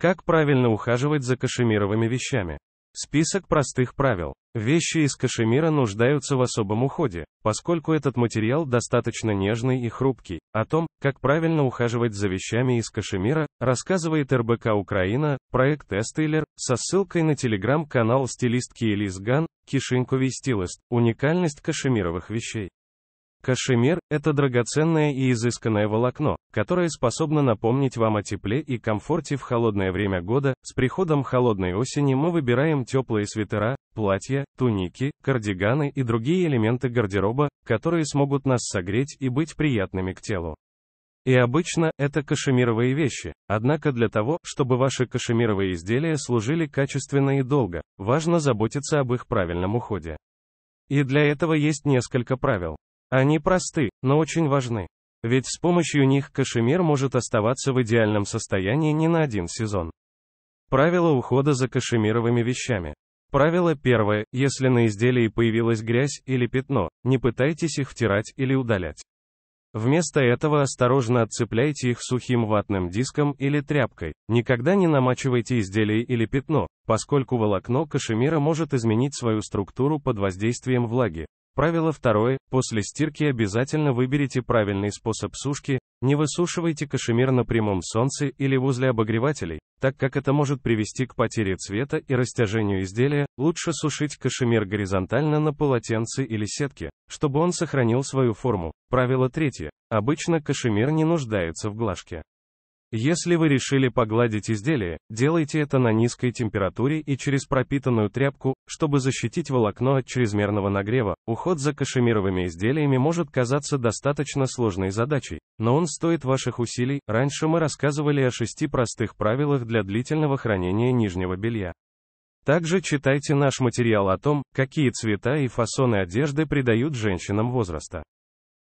Как правильно ухаживать за кашемировыми вещами? Список простых правил. Вещи из кашемира нуждаются в особом уходе, поскольку этот материал достаточно нежный и хрупкий. О том, как правильно ухаживать за вещами из кашемира, рассказывает РБК Украина, проект Эстейлер, со ссылкой на телеграм-канал стилистки Элис Ган, Кишиньковий стилист, уникальность кашемировых вещей. Кашемир – это драгоценное и изысканное волокно, которое способно напомнить вам о тепле и комфорте в холодное время года. С приходом холодной осени мы выбираем теплые свитера, платья, туники, кардиганы и другие элементы гардероба, которые смогут нас согреть и быть приятными к телу. И обычно это кашемировые вещи. Однако для того, чтобы ваши кашемировые изделия служили качественно и долго, важно заботиться об их правильном уходе. И для этого есть несколько правил. Они просты, но очень важны. Ведь с помощью них кашемир может оставаться в идеальном состоянии не на один сезон. Правила ухода за кашемировыми вещами. Правило первое, если на изделии появилась грязь или пятно, не пытайтесь их втирать или удалять. Вместо этого осторожно отцепляйте их сухим ватным диском или тряпкой. Никогда не намачивайте изделие или пятно, поскольку волокно кашемира может изменить свою структуру под воздействием влаги, Правило второе. После стирки обязательно выберите правильный способ сушки, не высушивайте кашемир на прямом солнце или возле обогревателей, так как это может привести к потере цвета и растяжению изделия, лучше сушить кашемир горизонтально на полотенце или сетке, чтобы он сохранил свою форму. Правило третье. Обычно кашемир не нуждается в глажке. Если вы решили погладить изделие, делайте это на низкой температуре и через пропитанную тряпку, чтобы защитить волокно от чрезмерного нагрева. Уход за кашемировыми изделиями может казаться достаточно сложной задачей, но он стоит ваших усилий. Раньше мы рассказывали о шести простых правилах для длительного хранения нижнего белья. Также читайте наш материал о том, какие цвета и фасоны одежды придают женщинам возраста.